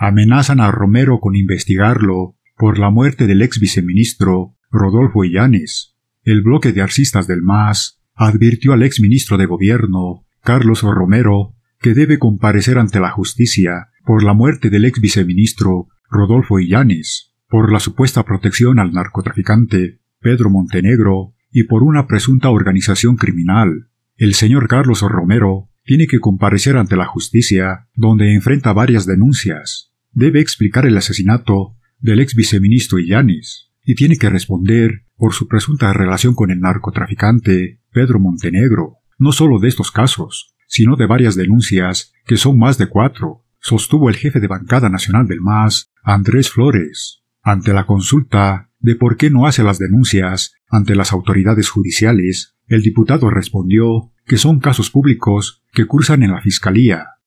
amenazan a Romero con investigarlo por la muerte del ex viceministro Rodolfo Illanes. El bloque de arcistas del MAS advirtió al ex ministro de Gobierno, Carlos Romero, que debe comparecer ante la justicia por la muerte del ex viceministro Rodolfo Illanes, por la supuesta protección al narcotraficante Pedro Montenegro y por una presunta organización criminal. El señor Carlos Romero tiene que comparecer ante la justicia, donde enfrenta varias denuncias debe explicar el asesinato del ex viceministro Illanes y tiene que responder por su presunta relación con el narcotraficante Pedro Montenegro, no solo de estos casos, sino de varias denuncias, que son más de cuatro, sostuvo el jefe de bancada nacional del MAS, Andrés Flores, ante la consulta de por qué no hace las denuncias ante las autoridades judiciales, el diputado respondió que son casos públicos que cursan en la Fiscalía